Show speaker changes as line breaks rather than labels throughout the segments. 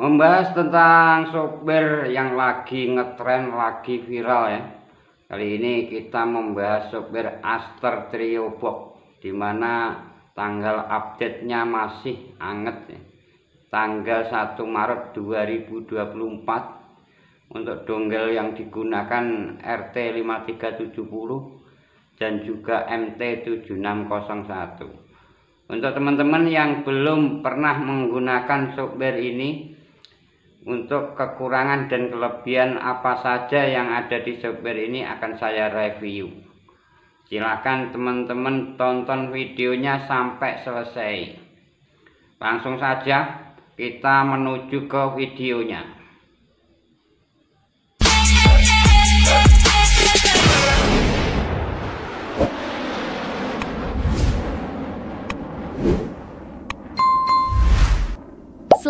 membahas tentang sopir yang lagi ngetren lagi viral ya kali ini kita membahas sopir Aster Trio Box dimana tanggal update nya masih anget ya. tanggal 1 Maret 2024 untuk donggel yang digunakan RT 5370 dan juga MT 7601 untuk teman-teman yang belum pernah menggunakan software ini untuk kekurangan dan kelebihan apa saja yang ada di software ini akan saya review silahkan teman-teman tonton videonya sampai selesai langsung saja kita menuju ke videonya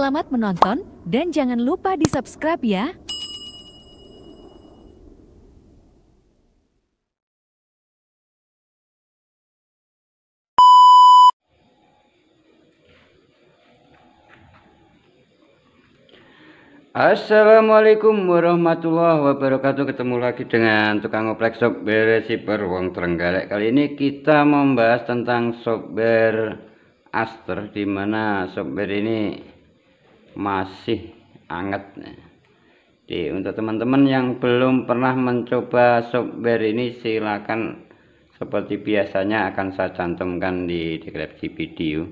Selamat menonton dan jangan lupa di-subscribe ya. Assalamualaikum warahmatullahi wabarakatuh Ketemu lagi dengan tukang ngoplek software siber wong terenggalek Kali ini kita membahas tentang software Aster Dimana software ini masih anget jadi untuk teman-teman yang belum pernah mencoba software ini silakan seperti biasanya akan saya cantumkan di deskripsi video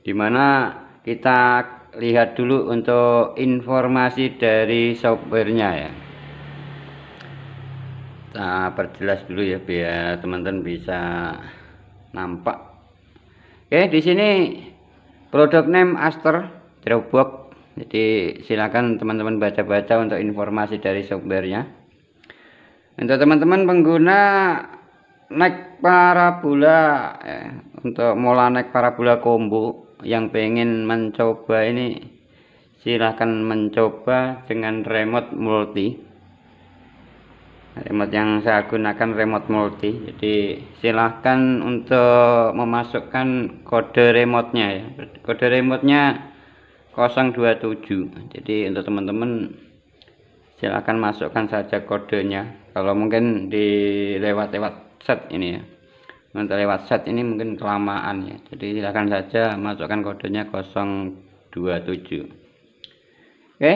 dimana kita lihat dulu untuk informasi dari softwarenya ya kita perjelas dulu ya biar teman-teman bisa nampak oke di sini produk name Aster Dropbox. jadi silakan teman-teman baca-baca untuk informasi dari softwarenya untuk teman-teman pengguna naik parabola eh, untuk mola naik parabola combo yang pengen mencoba ini silahkan mencoba dengan remote multi remote yang saya gunakan remote multi jadi silahkan untuk memasukkan kode remotenya ya kode nya 027 jadi untuk teman-teman silahkan masukkan saja kodenya kalau mungkin di lewat-lewat set ini ya untuk lewat set ini mungkin kelamaan ya jadi silahkan saja masukkan kodenya 027 oke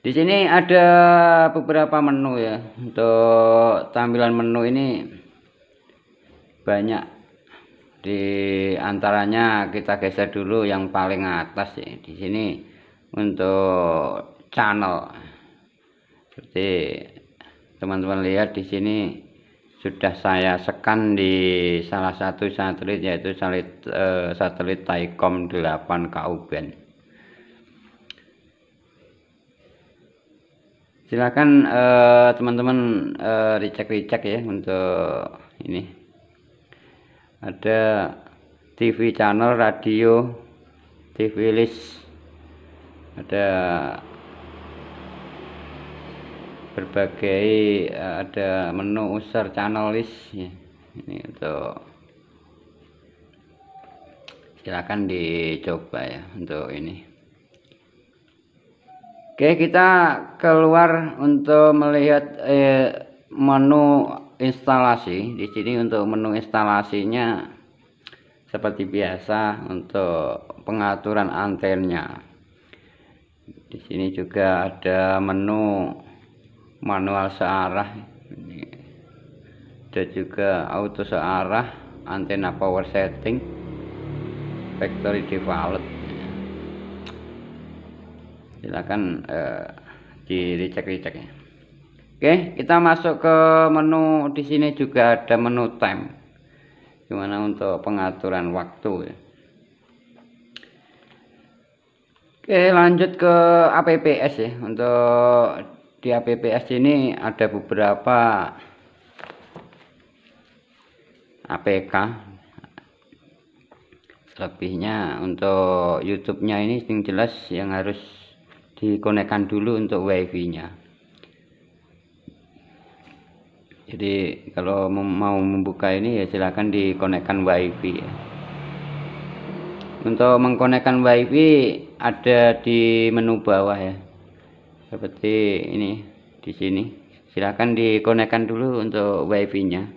di sini ada beberapa menu ya untuk tampilan menu ini banyak di antaranya kita geser dulu yang paling atas ya. di sini untuk channel seperti teman-teman lihat di sini sudah saya sekan di salah satu satelit yaitu satelit eh, satelit Taikom 8 KU band silakan eh, teman-teman eh, eh, dicek-dicek ya untuk ini ada TV channel radio TV list ada berbagai eh, ada menu user channel list ya. ini untuk silakan dicoba ya untuk ini Oke kita keluar untuk melihat eh, menu instalasi di sini untuk menu instalasinya seperti biasa untuk pengaturan antenanya di sini juga ada menu manual searah dan juga auto searah antena power setting factory default silakan eh, di dicek Oke, kita masuk ke menu di sini juga ada menu time. Gimana untuk pengaturan waktu ya. Oke, lanjut ke APPS ya. Untuk di APPS ini ada beberapa APK. Selebihnya untuk YouTube-nya ini yang jelas yang harus dikonekkan dulu untuk WiFi-nya. jadi kalau mau membuka ini ya silahkan dikonekkan wifi ya. untuk mengkonekkan wifi ada di menu bawah ya seperti ini di sini silahkan dikonekkan dulu untuk wifi nya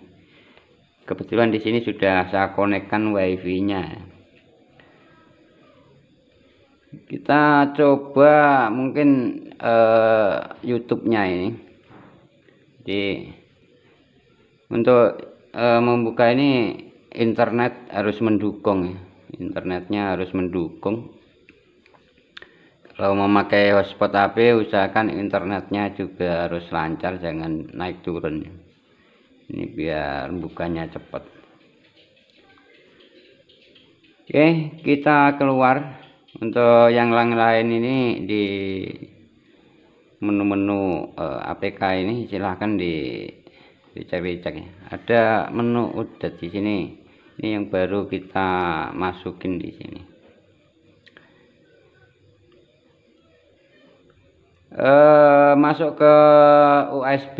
kebetulan di sini sudah saya konekkan wifi nya kita coba mungkin uh, eh, YouTube nya ini jadi untuk e, membuka ini internet harus mendukung ya internetnya harus mendukung kalau memakai hotspot HP usahakan internetnya juga harus lancar jangan naik turun ya. ini biar bukanya cepat oke kita keluar untuk yang lain-lain ini di menu-menu uh, eh, APK ini silahkan di rica becak ya ada menu udah di sini ini yang baru kita masukin di sini eh, masuk ke USB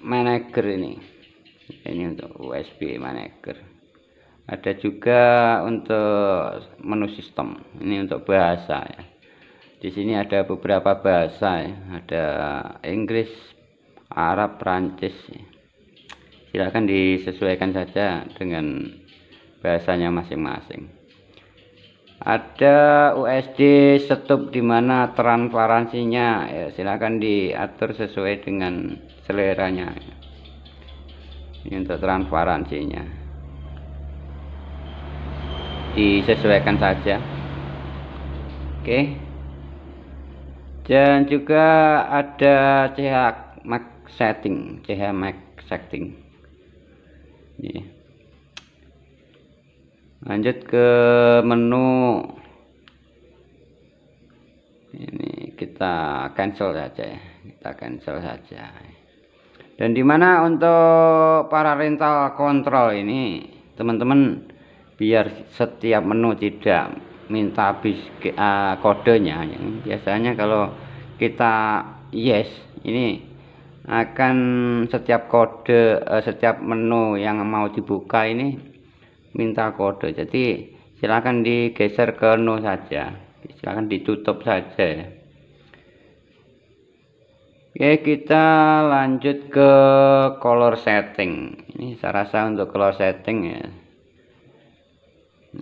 manager ini ini untuk USB manager ada juga untuk menu sistem ini untuk bahasa ya di sini ada beberapa bahasa ya. ada Inggris Arab Prancis silahkan disesuaikan saja dengan bahasanya masing-masing ada USD setup di mana transparansinya ya, silahkan diatur sesuai dengan seleranya ini untuk transparansinya disesuaikan saja oke dan juga ada CH setting CH max setting ini. lanjut ke menu ini kita cancel saja ya kita cancel saja dan dimana untuk para rental control ini teman-teman biar setiap menu tidak minta bis uh, eh, kodenya biasanya kalau kita yes ini akan setiap kode eh, setiap menu yang mau dibuka ini minta kode jadi silahkan digeser ke no saja silahkan ditutup saja Oke kita lanjut ke color setting ini saya rasa untuk color setting ya,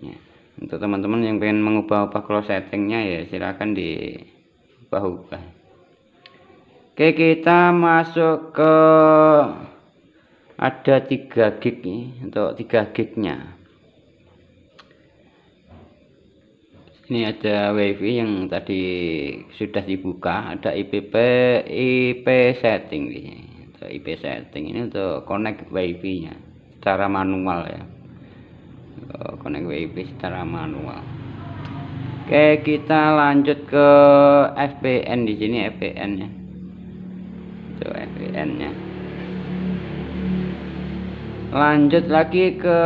ya untuk teman-teman yang pengen mengubah-ubah color settingnya ya silahkan diubah-ubah Oke kita masuk ke ada tiga gig nih untuk tiga gignya ini ada wifi yang tadi sudah dibuka ada IPP IP setting ini untuk IP setting ini untuk connect wifi nya secara manual ya connect wifi secara manual Oke kita lanjut ke FPN di sini FPN ya itu nya lanjut lagi ke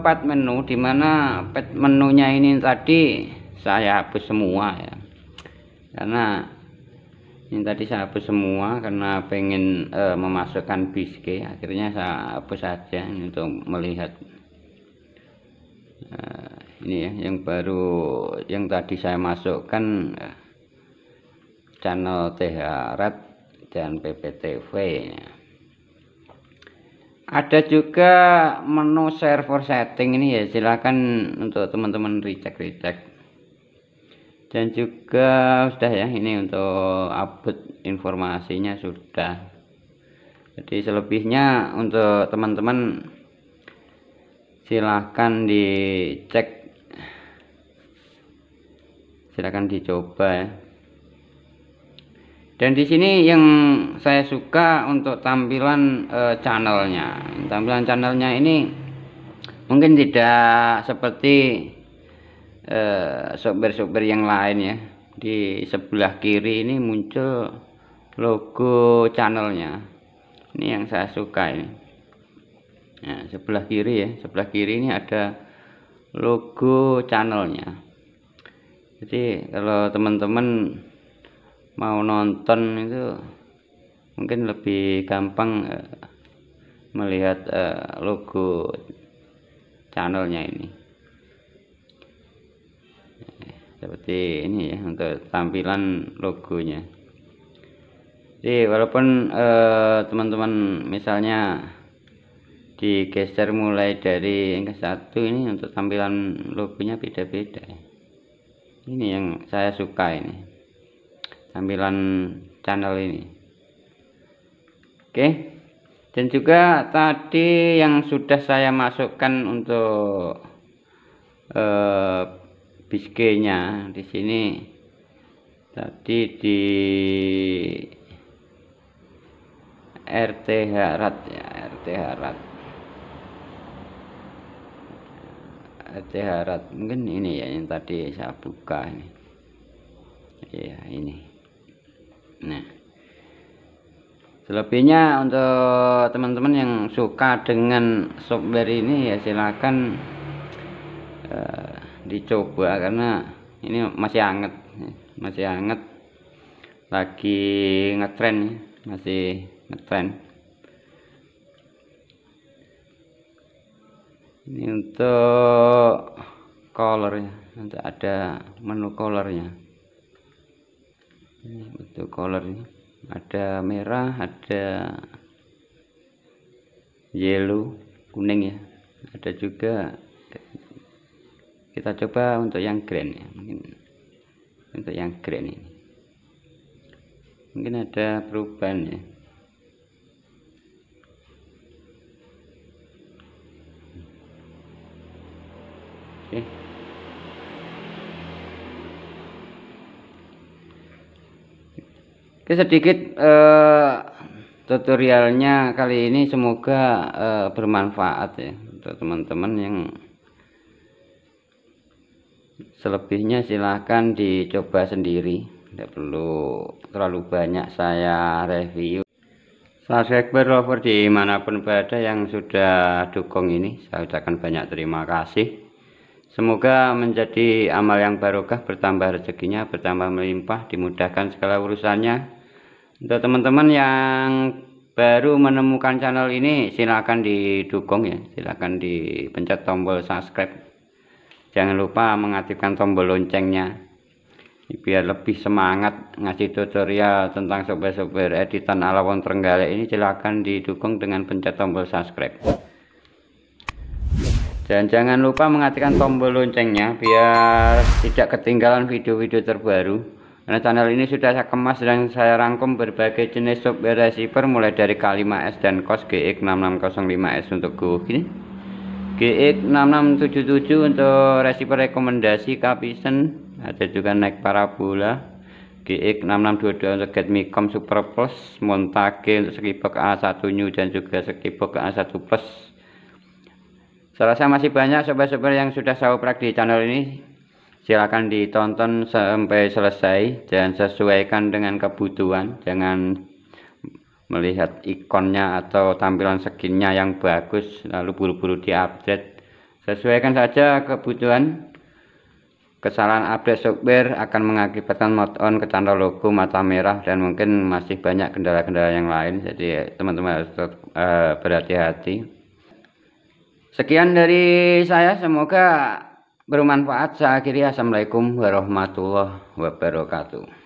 pad menu dimana pad menunya ini tadi saya hapus semua ya karena ini tadi saya hapus semua karena pengen e, memasukkan biske akhirnya saya hapus saja untuk melihat nah, ini ya yang baru yang tadi saya masukkan eh, channel TH Red dan PPTV. Ada juga menu server setting ini ya, silakan untuk teman-teman recheck-recheck. Dan juga sudah ya ini untuk update informasinya sudah. Jadi selebihnya untuk teman-teman silahkan dicek silahkan dicoba ya dan di sini yang saya suka untuk tampilan e, channelnya tampilan channelnya ini mungkin tidak seperti e, eh, software-software yang lain ya di sebelah kiri ini muncul logo channelnya ini yang saya suka ini nah, sebelah kiri ya sebelah kiri ini ada logo channelnya jadi kalau teman-teman mau nonton itu mungkin lebih gampang eh, melihat eh, logo channelnya ini eh, seperti ini ya untuk tampilan logonya jadi walaupun teman-teman eh, misalnya digeser mulai dari yang ke satu ini untuk tampilan logonya beda-beda ini yang saya suka ini tampilan channel ini oke dan juga tadi yang sudah saya masukkan untuk eh, nya di sini tadi di RT rat ya RT Harat RT Harat mungkin ini ya yang tadi saya buka ini ya ini nah selebihnya untuk teman-teman yang suka dengan software ini ya silakan uh, dicoba karena ini masih hangat masih hangat lagi ngetren masih ngetren ini untuk color ya, nanti ada menu colornya Hmm, untuk color ini ada merah ada yellow kuning ya ada juga kita coba untuk yang green ya mungkin untuk yang green ini mungkin ada perubahan ya oke okay. Oke sedikit uh, tutorialnya kali ini semoga uh, bermanfaat ya untuk teman-teman yang selebihnya silahkan dicoba sendiri tidak perlu terlalu banyak saya review subscriber lover dimanapun berada yang sudah dukung ini saya ucapkan banyak terima kasih semoga menjadi amal yang barokah bertambah rezekinya bertambah melimpah dimudahkan segala urusannya untuk teman-teman yang baru menemukan channel ini silahkan didukung ya silahkan dipencet tombol subscribe jangan lupa mengaktifkan tombol loncengnya biar lebih semangat ngasih tutorial tentang software-software editan ala Trenggalek ini silahkan didukung dengan pencet tombol subscribe dan jangan lupa mengaktifkan tombol loncengnya biar tidak ketinggalan video-video terbaru karena channel ini sudah saya kemas dan saya rangkum berbagai jenis software receiver mulai dari K5S dan KOS GX6605S untuk Go ini. GX6677 untuk receiver rekomendasi Kapisen, ada juga naik parabola. GX6622 untuk Getmicom Super Plus, Montage untuk skipbox A1 New dan juga skipbox A1 Plus. Saya rasa masih banyak sobat-sobat yang sudah saya oprak di channel ini silakan ditonton sampai selesai dan sesuaikan dengan kebutuhan jangan melihat ikonnya atau tampilan skinnya yang bagus lalu buru-buru diupdate sesuaikan saja kebutuhan kesalahan update software akan mengakibatkan mod on ke tanda logo mata merah dan mungkin masih banyak kendala-kendala yang lain jadi ya, teman-teman harus uh, berhati-hati sekian dari saya semoga bermanfaat. Saya akhiri assalamualaikum warahmatullahi wabarakatuh.